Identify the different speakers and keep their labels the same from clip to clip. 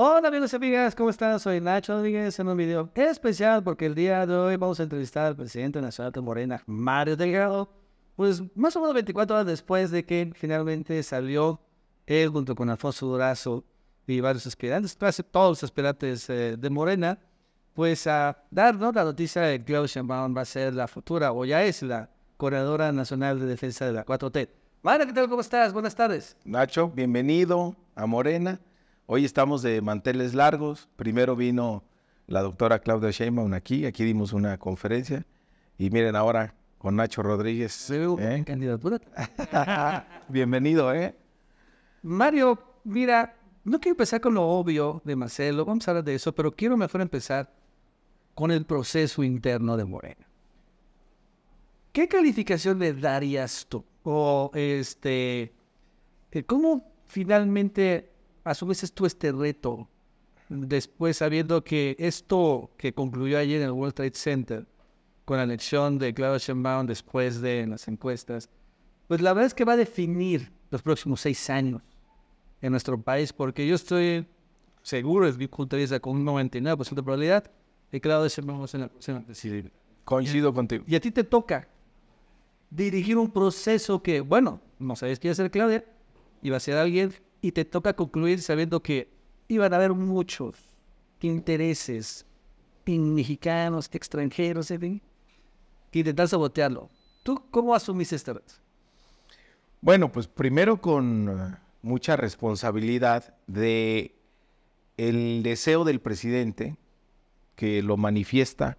Speaker 1: Hola amigos y amigas, ¿cómo están? Soy Nacho Rodríguez en un video especial porque el día de hoy vamos a entrevistar al presidente nacional de Morena, Mario Delgado, pues más o menos 24 horas después de que finalmente salió él junto con Alfonso Durazo y varios aspirantes, casi todos los aspirantes eh, de Morena, pues a darnos la noticia de que Claudia Sheinbaum va a ser la futura, o ya es la Corredora Nacional de Defensa de la 4T. Mario, ¿qué tal? ¿Cómo estás? Buenas tardes.
Speaker 2: Nacho, bienvenido a Morena Hoy estamos de manteles largos. Primero vino la doctora Claudia Sheinbaum aquí, aquí dimos una conferencia. Y miren ahora con Nacho Rodríguez. ¿eh? Candidatura.
Speaker 1: Bienvenido, ¿eh? Mario, mira, no quiero empezar con lo obvio de Marcelo, vamos a hablar de eso, pero quiero mejor empezar con el proceso interno de Moreno. ¿Qué calificación le darías tú? O este, eh, ¿cómo finalmente asumes tú este reto después sabiendo que esto que concluyó ayer en el World Trade Center con la elección de Claudia Sheinbaum después de las encuestas, pues la verdad es que va a definir los próximos seis años en nuestro país, porque yo estoy seguro, es mi punto de vista, con un 99% de probabilidad de que Claudia Sheinbaum en la próxima Coincido contigo. Y a ti te toca dirigir un proceso que, bueno, no sabes quién va a ser Claudia, y va a ser alguien y te toca concluir sabiendo que iban a haber muchos intereses mexicanos, extranjeros, que intentan sabotearlo. ¿Tú cómo asumís esto?
Speaker 2: Bueno, pues primero con eh, mucha responsabilidad de el deseo del presidente que lo manifiesta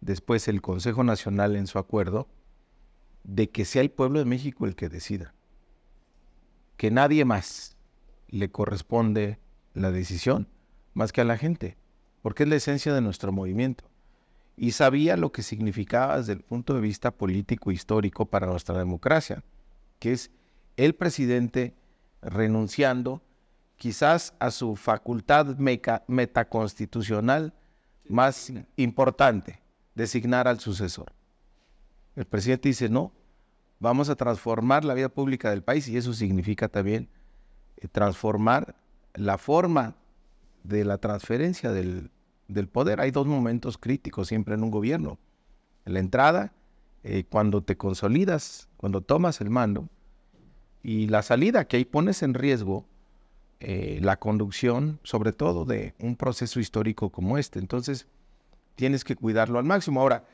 Speaker 2: después el Consejo Nacional en su acuerdo de que sea el pueblo de México el que decida, que nadie más, le corresponde la decisión, más que a la gente, porque es la esencia de nuestro movimiento. Y sabía lo que significaba desde el punto de vista político e histórico para nuestra democracia, que es el presidente renunciando quizás a su facultad metaconstitucional más importante, designar al sucesor. El presidente dice, no, vamos a transformar la vida pública del país y eso significa también eh, transformar la forma de la transferencia del, poder. Hay dos momentos críticos siempre en un gobierno. La entrada, eh, cuando te consolidas, cuando tomas el mando, y la salida, que ahí pones en riesgo eh, la conducción, sobre todo de un proceso histórico como este. Entonces, tienes que cuidarlo al máximo. Ahora,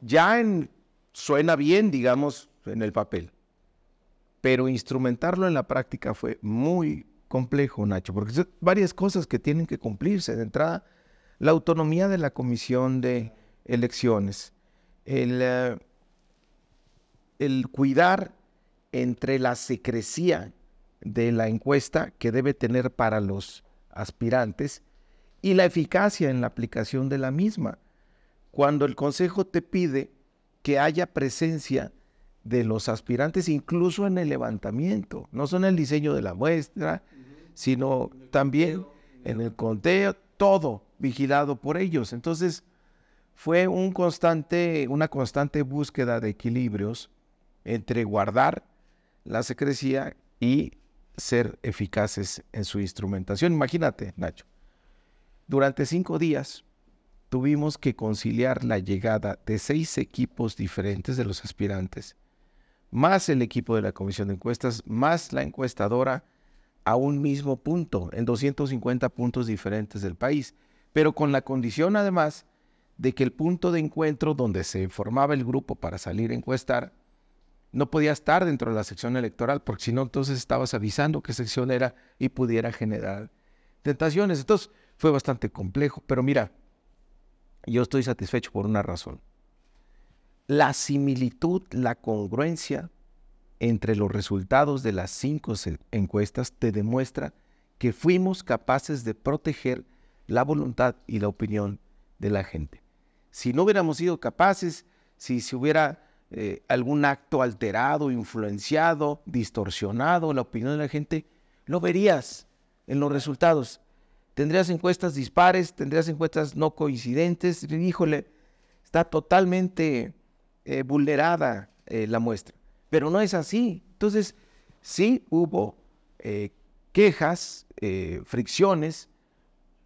Speaker 2: ya en, suena bien, digamos, en el papel pero instrumentarlo en la práctica fue muy complejo, Nacho, porque son varias cosas que tienen que cumplirse. De entrada, la autonomía de la comisión de elecciones, el, eh, el cuidar entre la secrecía de la encuesta que debe tener para los aspirantes y la eficacia en la aplicación de la misma. Cuando el Consejo te pide que haya presencia de los aspirantes, incluso en el levantamiento, no solo en el diseño de la muestra, sino también en el conteo, todo vigilado por ellos. Entonces, fue un constante, una constante búsqueda de equilibrios entre guardar la secrecía y ser eficaces en su instrumentación. Imagínate, Nacho, durante cinco días tuvimos que conciliar la llegada de seis equipos diferentes de los aspirantes más el equipo de la comisión de encuestas, más la encuestadora a un mismo punto, en 250 puntos diferentes del país, pero con la condición además de que el punto de encuentro donde se formaba el grupo para salir a encuestar no podía estar dentro de la sección electoral, porque si no, entonces estabas avisando qué sección era y pudiera generar tentaciones. Entonces fue bastante complejo, pero mira, yo estoy satisfecho por una razón la similitud, la congruencia entre los resultados de las cinco encuestas te demuestra que fuimos capaces de proteger la voluntad y la opinión de la gente. Si no hubiéramos sido capaces, si se hubiera eh, algún acto alterado, influenciado, distorsionado la opinión de la gente, lo verías en los resultados. Tendrías encuestas dispares, tendrías encuestas no coincidentes. Híjole, está totalmente eh, vulnerada eh, la muestra. Pero no es así. Entonces, sí hubo eh, quejas, fricciones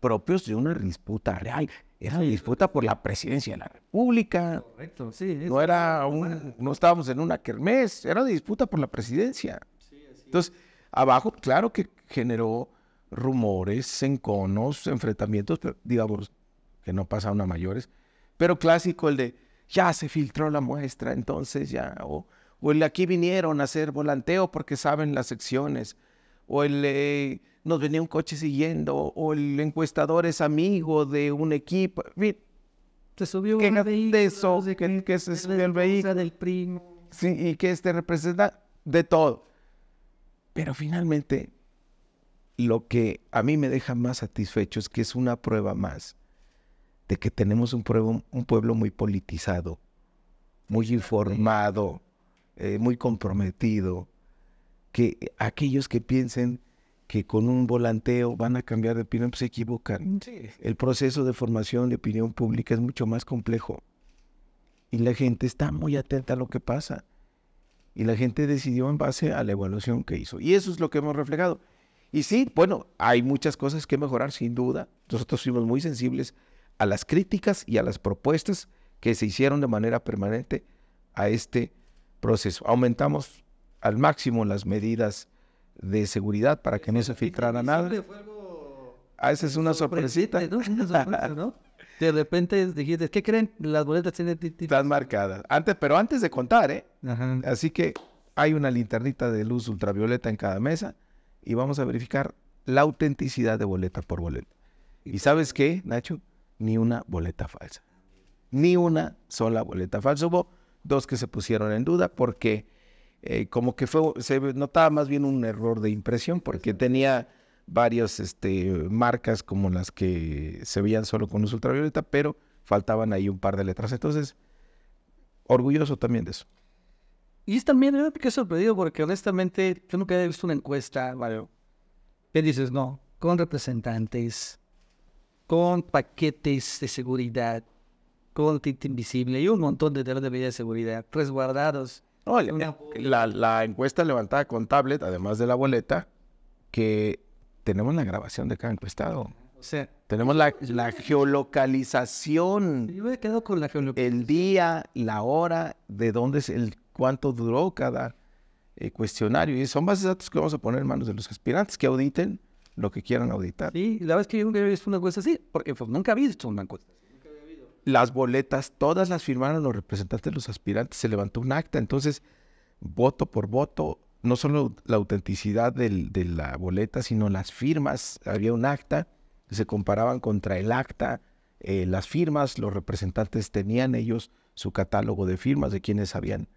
Speaker 2: propios de una disputa real. Era una disputa por la presidencia de la República. Correcto, sí. no era un, no estábamos en una kermés, era una disputa por la presidencia. Sí, así Entonces, abajo, claro que generó rumores, enconos, enfrentamientos, digamos, que no pasaron a mayores. Pero clásico el de, ya se filtró la muestra, entonces ya, o, el aquí vinieron a hacer volanteo porque saben las secciones, o el nos venía un coche siguiendo, o el encuestador es amigo de un equipo, se subió que de eso, que, se subió el vehículo del primo. Sí, y que este representa de todo. Pero finalmente, lo que a mí me deja más satisfecho es que es una prueba más de que tenemos un pueblo, un pueblo muy politizado, muy informado, eh, muy comprometido, que aquellos que piensen que con un volanteo van a cambiar de opinión, pues se equivocan. El proceso de formación de opinión pública es mucho más complejo. Y la gente está muy atenta a lo que pasa. Y la gente decidió en base a la evaluación que hizo. Y eso es lo que hemos reflejado. Y sí, bueno, hay muchas cosas que mejorar, sin duda. Nosotros fuimos muy sensibles a las críticas y a las propuestas que se hicieron de manera permanente a este proceso. Aumentamos al máximo las medidas de seguridad para que no se filtrara nada. Ah, esa es una sorpresita. De repente dijiste, ¿qué creen? Las boletas tienen... Están marcadas. Antes, pero antes de contar, ¿eh? Así que hay una linternita de luz ultravioleta en cada mesa y vamos a verificar la autenticidad de boleta por boleta. ¿Y pues, sabes qué, Nacho? ni una boleta falsa. Ni una sola boleta falsa. Hubo dos que se pusieron en duda porque eh, como que fue, se notaba más bien un error de impresión porque tenía varias este, marcas como las que se veían solo con luz ultravioleta, pero faltaban ahí un par de letras. Entonces, orgulloso también de eso.
Speaker 1: Y es también, yo me quedé sorprendido porque honestamente yo nunca había visto una encuesta, Mario. ¿Qué dices? No, con representantes, con paquetes de seguridad, con tinta invisible y un montón de telas de seguridad, resguardados. Oye, eh, la, encuesta
Speaker 2: levantada con tablet, además de la boleta, que tenemos la grabación de cada encuestado. O sea, tenemos la, geolocalización. Yo me con la geolocalización. El día, la hora, de dónde es el cuánto duró cada eh, cuestionario. Y son bases de datos que vamos a poner en manos de los aspirantes que auditen lo que quieran auditar. Sí, la verdad es que yo nunca había visto una cosa así, porque pues, nunca había visto una visto. Las boletas, todas las firmaron los representantes de los aspirantes, se levantó un acta, entonces, voto por voto, no solo la autenticidad de la boleta, sino las firmas, había un acta, se comparaban contra el acta, eh, las firmas, los representantes tenían ellos su catálogo de firmas de quienes habían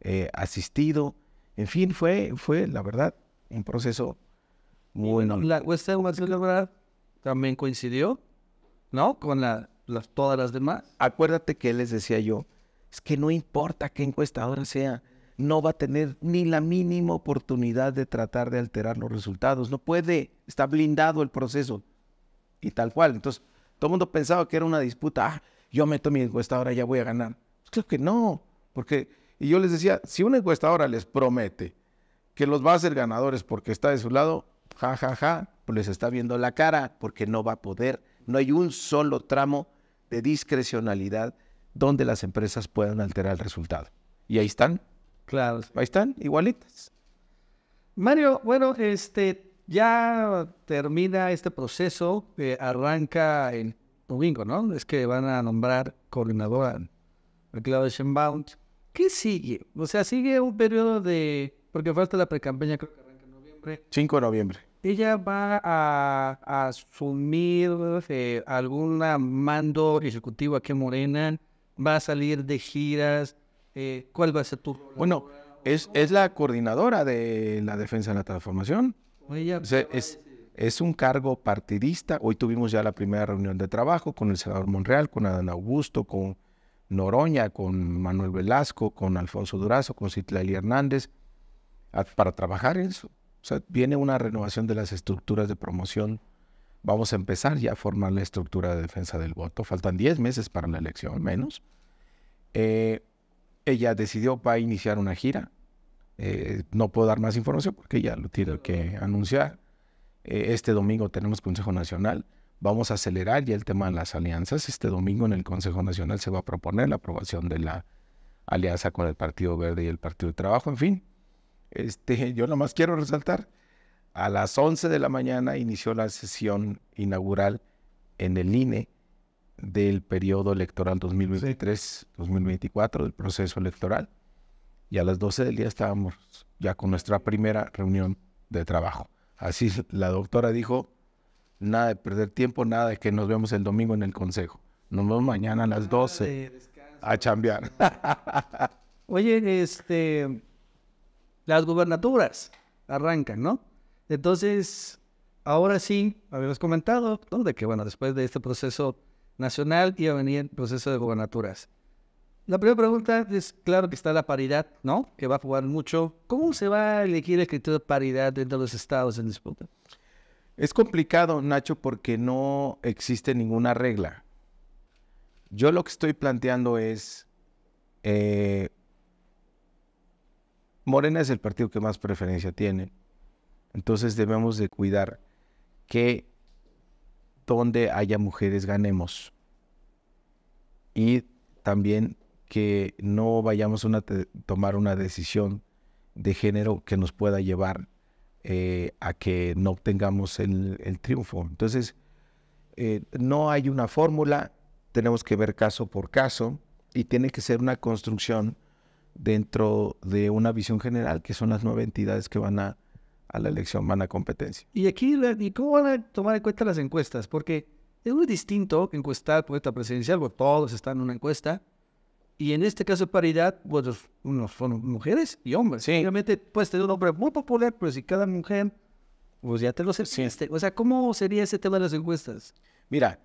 Speaker 2: eh, asistido, en fin, fue, fue la verdad un proceso
Speaker 1: bueno. La también coincidió, ¿no? Con todas las demás. Acuérdate que les decía yo, es que no importa qué encuestadora sea, no va a tener ni la mínima
Speaker 2: oportunidad de tratar de alterar los resultados. No puede, está blindado el proceso. Y tal cual. Entonces, todo el mundo pensaba que era una disputa. Ah, yo meto mi encuestadora, ya voy a ganar. Pues claro que no, porque, y yo les decía, si una encuestadora les promete que los va a hacer ganadores porque está de su lado, ja, ja, ja, pues les está viendo la cara porque no va a poder. No hay un solo tramo de discrecionalidad donde las
Speaker 1: empresas puedan alterar el resultado. Y ahí están. Claro. Ahí están, igualitas. Mario, bueno, este, ya termina este proceso, que arranca en domingo, ¿no? Es que van a nombrar coordinadora el Claudia Bound. ¿Qué sigue? O sea, sigue un periodo de, porque falta la precampaña, creo que
Speaker 2: 5 de noviembre.
Speaker 1: ¿Ella va a, asumir eh, algún mando ejecutivo aquí en Morena? ¿Va a salir de giras? Eh, ¿Cuál va a ser tu Bueno, es, es la coordinadora
Speaker 2: de la defensa de la transformación. Ella, es, es un cargo partidista. Hoy tuvimos ya la primera reunión de trabajo con el senador Monreal, con Adán Augusto, con Noroña, con Manuel Velasco, con Alfonso Durazo, con Citlali Hernández, para trabajar en eso. O sea, viene una renovación de las estructuras de promoción. Vamos a empezar ya a formar la estructura de defensa del voto. Faltan 10 meses para la elección, menos. Eh, ella decidió, va a iniciar una gira. Eh, no puedo dar más información porque ya lo tiene que anunciar. Eh, este domingo tenemos Consejo Nacional. Vamos a acelerar ya el tema de las alianzas. Este domingo en el Consejo Nacional se va a proponer la aprobación de la alianza con el Partido Verde y el Partido de Trabajo. En fin, este, yo nomás quiero resaltar, a las 11 de la mañana inició la sesión inaugural en el INE del periodo electoral 2023-2024, del proceso electoral, y a las 12 del día estábamos ya con nuestra primera reunión de trabajo. Así la doctora dijo, nada de perder tiempo, nada de que nos vemos el domingo en el consejo. Nos vemos mañana a las 12 a
Speaker 1: chambear. Oye, este, las gubernaturas arrancan, ¿no? Entonces, ahora sí, habíamos comentado, ¿no? De que, bueno, después de este proceso nacional iba a venir el proceso de gubernaturas. La primera pregunta es, claro que está la paridad, ¿no? Que va a jugar mucho. ¿Cómo se va a elegir el criterio de paridad dentro de los estados en disputa? Es complicado, Nacho, porque
Speaker 2: no existe ninguna regla. Yo lo que estoy planteando es eh, Morena es el partido que más preferencia tiene. Entonces debemos de cuidar que donde haya mujeres ganemos. Y también que no vayamos a tomar una decisión de género que nos pueda llevar eh, a que no obtengamos el, triunfo. Entonces, eh, no hay una fórmula, tenemos que ver caso por caso y tiene que ser una construcción dentro de una visión general, que son las nueve entidades que van a, a la elección, van a competencia.
Speaker 1: Y aquí, ¿y cómo van a tomar en cuenta las encuestas? Porque es muy distinto que encuestar por esta presidencial, porque todos están en una encuesta. Y en este caso de paridad, bueno, pues, unos son mujeres y hombres. Sí. Obviamente puedes tener un hombre muy popular, pero si cada mujer, pues ya te lo sentiste. O sea, ¿cómo sería ese tema de las encuestas? Mira,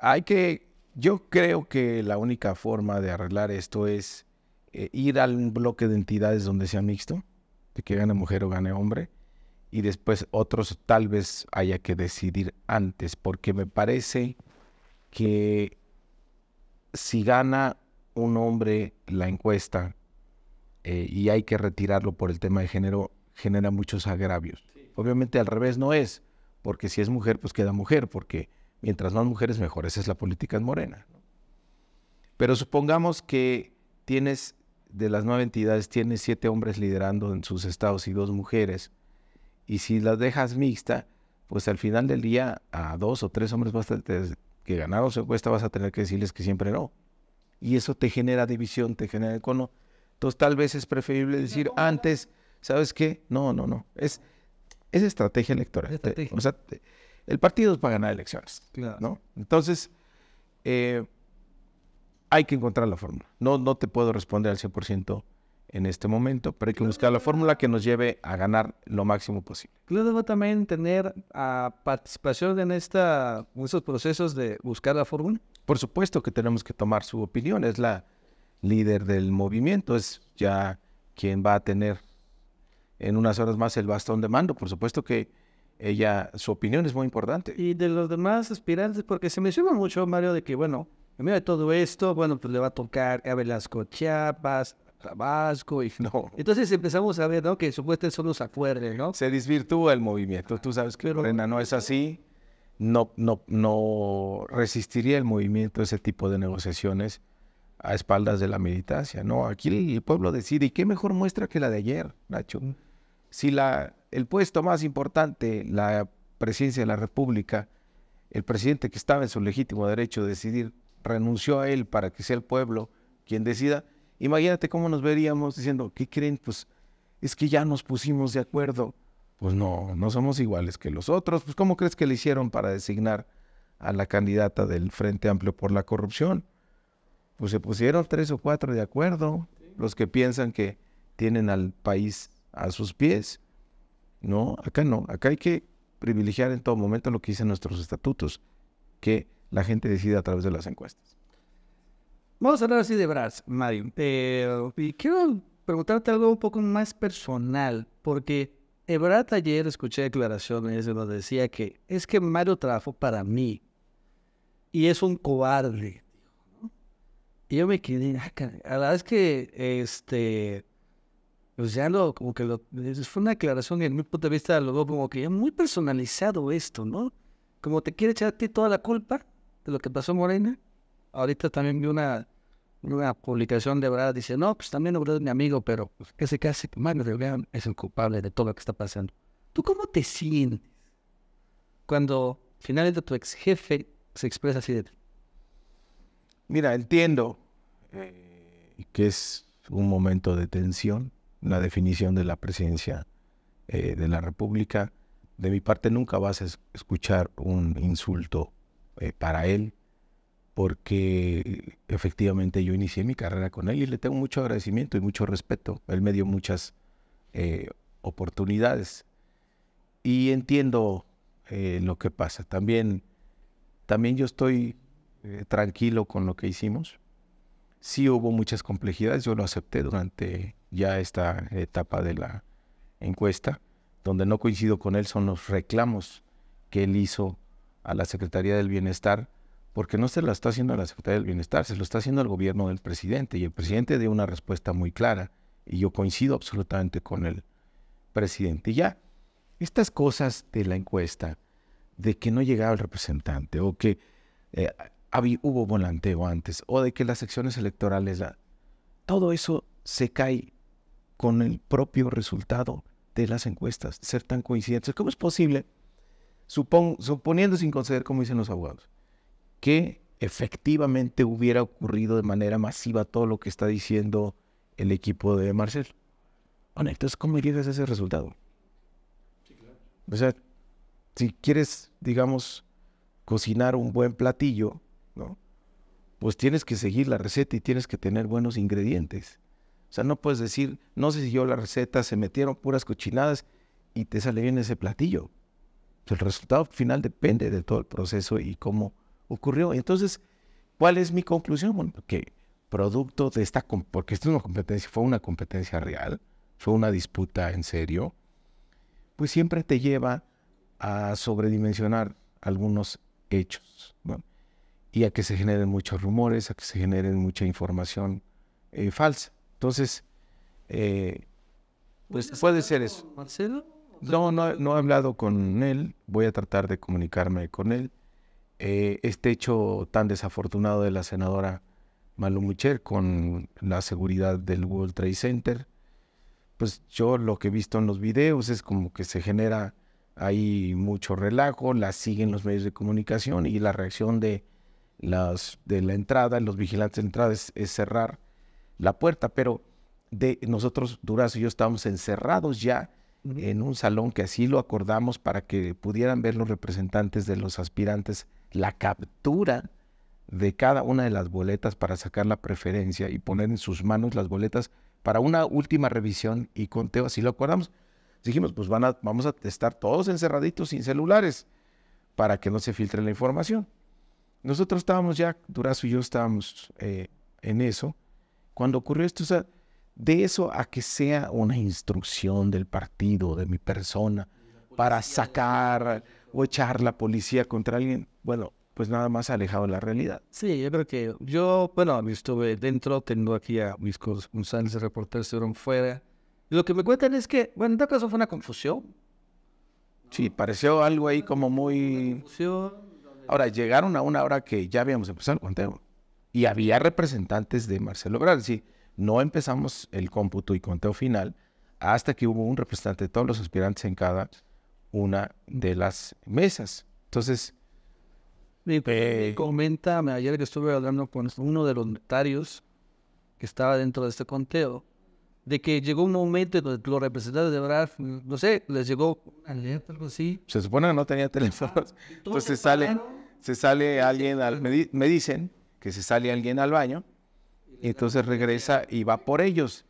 Speaker 1: hay que, yo creo que la única forma de arreglar
Speaker 2: esto es eh, ir al bloque de entidades donde sea mixto, de que gane mujer o gane hombre, y después otros tal vez haya que decidir antes, porque me parece que si gana un hombre la encuesta eh, y hay que retirarlo por el tema de género, genera muchos agravios. Obviamente al revés no es, porque si es mujer, pues queda mujer, porque mientras más mujeres mejor, esa es la política en morena. Pero supongamos que tienes de las nueve entidades tiene siete hombres liderando en sus estados y dos mujeres. Y si las dejas mixta, pues al final del día a dos o tres hombres bastante que ganaron su encuesta vas a tener que decirles que siempre no. Y eso te genera división, te genera cono Entonces tal vez es preferible decir antes, ¿sabes qué? No, no, no. Es, es estrategia electoral. O sea, el partido es para ganar elecciones. ¿no? Entonces, eh, hay que encontrar la fórmula. No, no te puedo responder al 100% en este momento, pero hay que buscar la fórmula que nos lleve a ganar lo máximo posible.
Speaker 1: Claro, va también tener ah, participación en, en estos procesos de buscar la fórmula. Por supuesto que tenemos que tomar su opinión, es la
Speaker 2: líder del movimiento, es ya quien va a tener en unas
Speaker 1: horas más el bastón de mando. Por supuesto que ella, su opinión es muy importante. Y de los demás aspirantes, porque se me menciona mucho, Mario, de que, bueno, en medio de todo esto, bueno, pues le va a tocar a Velasco Chiapas, Tabasco y no. Entonces empezamos a ver, ¿no? Que supuestamente son los acuerdos, ¿no? Se desvirtúa el movimiento. Tú sabes que no es así. No, no,
Speaker 2: no resistiría el movimiento ese tipo de negociaciones a espaldas de la militancia, ¿no? Aquí el pueblo decide, y qué mejor muestra que la de ayer, Nacho. Mm. Si la, el puesto más importante, la presidencia de la República, el presidente que estaba en su legítimo derecho de decidir, renunció a él para que sea el pueblo quien decida, imagínate cómo nos veríamos diciendo, ¿qué creen? Pues es que ya nos pusimos de acuerdo. Pues no, no somos iguales que los otros. Pues ¿cómo crees que le hicieron para designar a la candidata del Frente Amplio por la corrupción? Pues se pusieron tres o cuatro de acuerdo, los que piensan que tienen al país a sus pies. No, acá no, acá hay que privilegiar en todo momento lo que dicen nuestros estatutos, que la gente decide a través de las encuestas.
Speaker 1: Vamos a hablar así de Brass, Mario. pero quiero preguntarte algo un poco más personal, porque Ebrard ayer escuché declaraciones donde decía que es que Mario trabajó para mí y es un cobarde. Y yo me quedé, ah, la verdad es que, este, pues ya lo, como que lo, fue una declaración en mi punto de vista, lo veo como que es muy personalizado esto, ¿no? Como te quiere echar a ti toda la culpa lo que pasó Morena. Ahorita también vi una, una publicación de verdad, dice, no, pues también Obrador es mi amigo, pero sé casi hace? Mario vean, es el culpable de todo lo que está pasando. ¿Tú cómo te sientes cuando finalmente tu ex jefe se expresa así de Mira, entiendo
Speaker 2: eh, que es un momento de tensión, una definición de la presidencia eh, de la República. De mi parte nunca vas a escuchar un insulto eh, para él, porque efectivamente yo inicié mi carrera con él y le tengo mucho agradecimiento y mucho respeto. Él me dio muchas eh, oportunidades y entiendo eh, lo que pasa. También, también yo estoy tranquilo con lo que hicimos. Sí hubo muchas complejidades, yo lo acepté durante ya esta etapa de la encuesta. Donde no coincido con él son los reclamos que él hizo a la Secretaría del Bienestar, porque no se la está haciendo a la Secretaría del Bienestar, se lo está haciendo al gobierno del presidente y el presidente dio una respuesta muy clara y yo coincido absolutamente con el presidente. Y ya, estas cosas de la encuesta, de que no llegaba el representante o que eh, hubo volanteo antes o de que las secciones electorales, todo eso se cae con el propio resultado de las encuestas, ser tan coincidentes. ¿Cómo es posible? suponiendo sin conceder, como dicen los abogados, que efectivamente hubiera ocurrido de manera masiva todo lo que está diciendo el equipo de Marcel. Bueno, entonces, ¿cómo llegas a ese resultado? O sea, si quieres, digamos, cocinar un buen platillo, ¿no? Pues tienes que seguir la receta y tienes que tener buenos ingredientes. O sea, no puedes decir, no se siguió la receta, se metieron puras cochinadas y te sale bien ese platillo. El resultado final depende de todo el proceso y cómo ocurrió. Entonces, ¿cuál es mi conclusión? que producto de esta, porque esto es una competencia, fue una competencia real, fue una disputa en serio, pues siempre te lleva a sobredimensionar algunos hechos y a que se generen muchos rumores, a que se generen mucha información eh, falsa. Entonces, eh,
Speaker 1: pues, pues puede ser eso.
Speaker 2: Marcelo, no, no, he hablado con él. Voy a tratar de comunicarme con él. Eh, este hecho tan desafortunado de la senadora Malumucher con la seguridad del World Trade Center, pues yo lo que he visto en los videos es como que se genera ahí mucho relajo, la siguen los medios de comunicación y la reacción de, las, de la entrada, los vigilantes de entrada es, cerrar la puerta, pero de nosotros, Durazo y yo, estábamos encerrados ya en un salón que así lo acordamos para que pudieran ver los representantes de los aspirantes la captura de cada una de las boletas para sacar la preferencia y poner en sus manos las boletas para una última revisión y conteo, así lo acordamos. Dijimos, pues van a, vamos a estar todos encerraditos sin celulares para que no se filtre la información. Nosotros estábamos ya, Durazo y yo estábamos eh, en eso, cuando ocurrió esto de eso a que sea una instrucción del partido, de mi persona, para sacar o echar la policía contra alguien, bueno, pues nada más alejado de la realidad.
Speaker 1: Sí, yo creo que yo, bueno, estuve dentro, tengo aquí a mis corresponsales de reporteros, fueron fuera. Y lo que me cuentan es que, bueno, en todo caso fue una confusión. Sí, pareció algo ahí como muy...
Speaker 2: Ahora, llegaron a una hora que ya habíamos empezado el conteo y había representantes de Marcelo Obrador, sí. No empezamos el cómputo y conteo final hasta que hubo un representante de todos los aspirantes en cada una de las mesas. Entonces,
Speaker 1: eh, me, ayer que estuve hablando con uno de los notarios que estaba dentro de este conteo, de que llegó un momento donde los representantes de BRAF, no sé, les llegó alerta, algo así. Se supone que no tenía ah, teléfonos. Entonces se sale,
Speaker 2: se sale alguien, al, me dicen que se sale alguien al baño entonces regresa y va por ellos.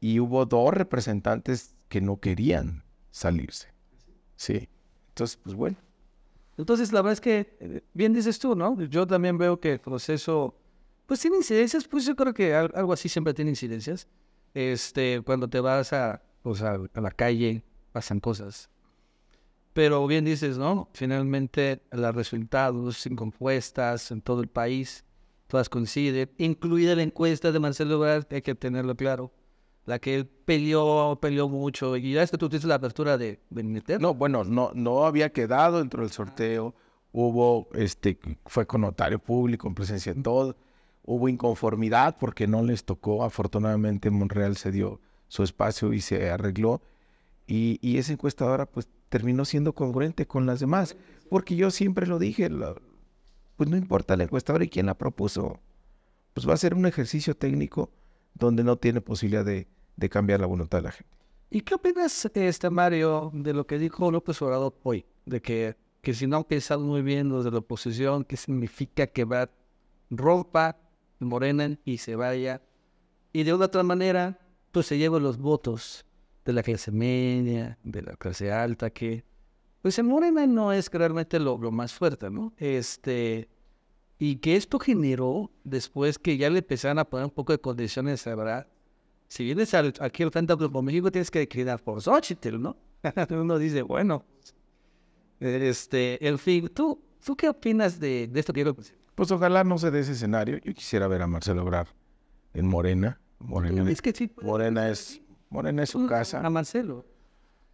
Speaker 2: Y hubo dos representantes que no querían salirse. Sí. Entonces, pues bueno.
Speaker 1: Entonces, la verdad es que, eh, bien dices tú, ¿no? Yo también veo que el proceso, pues tiene incidencias, pues yo creo que algo así siempre tiene incidencias. Este, cuando te vas a, o pues, sea, a la calle, pasan cosas. Pero bien dices, ¿no? Finalmente, los resultados, compuestas en todo el país, todas coinciden, incluida la encuesta de Marcelo Ebrard, hay que tenerlo claro, la que él peleó, peleó mucho, y ya es que tú tienes la apertura de
Speaker 2: Benítez. No, bueno, no, no había quedado dentro del sorteo, hubo, este, fue con notario público, en presencia de todo, hubo inconformidad porque no les tocó, afortunadamente Monreal se dio su espacio y se arregló, y, y esa encuestadora pues terminó siendo congruente con las demás, porque yo siempre lo dije, la, pues no importa la ahora y quien la propuso, pues va a ser un ejercicio técnico donde no tiene posibilidad de, cambiar la voluntad de la gente.
Speaker 1: ¿Y qué opinas, este Mario, de lo que dijo López Obrador hoy? De que, que si no han pensado muy bien los de la oposición, ¿qué significa que va ropa Morena y se vaya? Y de una otra manera, pues se llevan los votos de la clase media, de la clase alta, que pues en Morena no es realmente lo, más fuerte, ¿no? Este, y que esto generó después que ya le empezaron a poner un poco de condiciones, ¿verdad? Si vienes aquí al frente por México, tienes que declinar por Xochitl, ¿no? Uno dice, bueno, este, el fin, ¿tú, qué opinas de, esto que yo
Speaker 2: Pues ojalá no se dé ese escenario. Yo quisiera ver a Marcelo Obrar en Morena. Morena Morena es, Morena es su casa. A Marcelo.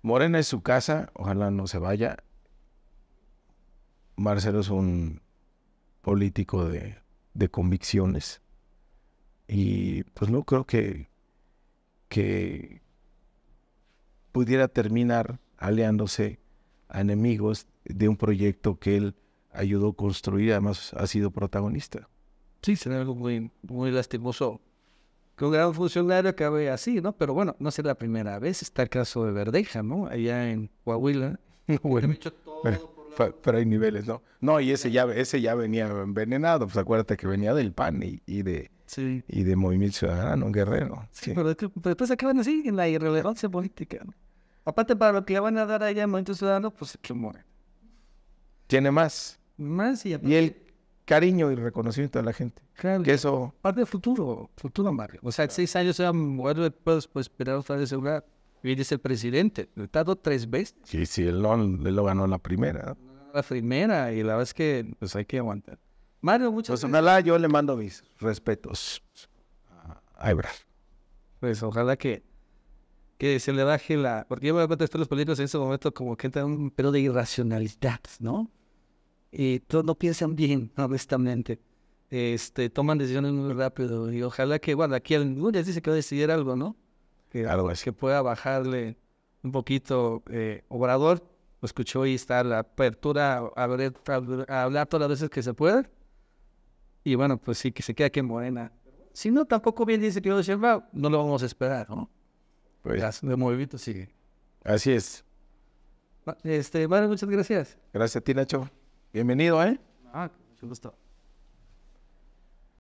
Speaker 2: Morena es su casa, ojalá no se vaya. Marcelo es un político de, convicciones. Y pues no creo que, pudiera terminar aliándose a enemigos de un proyecto que él ayudó a construir, además ha sido protagonista.
Speaker 1: Sí, será algo muy, muy lastimoso que un gran funcionario acabe así, ¿no? Pero bueno, no será la primera vez, está el caso de Verdeja, ¿no? Allá en Coahuila. pero, hay niveles, ¿no?
Speaker 2: No, y ese ya, ese ya venía envenenado, pues acuérdate que venía del PAN y, de... Y de Movimiento Ciudadano, Guerrero. Sí,
Speaker 1: Pero, después acaban así en la irrelevancia política. ¿no? Aparte, para lo que le van a dar allá en Movimiento Ciudadano, pues que muere. Tiene más. Más y
Speaker 2: aparte cariño y reconocimiento de la gente. Claro. Que eso... Parte del futuro, futuro, Mario.
Speaker 1: O sea, en seis años se van a pues esperar otra vez una... Viene el presidente, lo tardó tres veces.
Speaker 2: Sí, sí, él lo, ganó la primera.
Speaker 1: La primera, y la verdad es que pues hay que aguantar. Mario, muchas pues, gracias. Pues yo le mando mis respetos a Ebrard. Pues ojalá que, que se le baje la... Porque yo me acuerdo a los políticos en ese momento como que entra un pelo de irracionalidad, ¿no? y todos no piensan bien, honestamente. Este, toman decisiones muy rápido y ojalá que, bueno, aquí el Núñez dice que va a decidir algo, ¿no? Que, algo así. que pueda bajarle un poquito eh, Obrador, lo escuchó y está la apertura a, hablar todas las veces que se pueda. Y bueno, pues sí, que se queda aquí en Morena. Si no, tampoco bien dice que lo va, no lo vamos a esperar, ¿no? Pues, de movimiento sigue.
Speaker 2: Así es.
Speaker 1: Este, bueno, muchas gracias.
Speaker 2: Gracias a ti, Nacho.
Speaker 1: Bienvenido, ¿eh?
Speaker 2: Ah, qué gusto.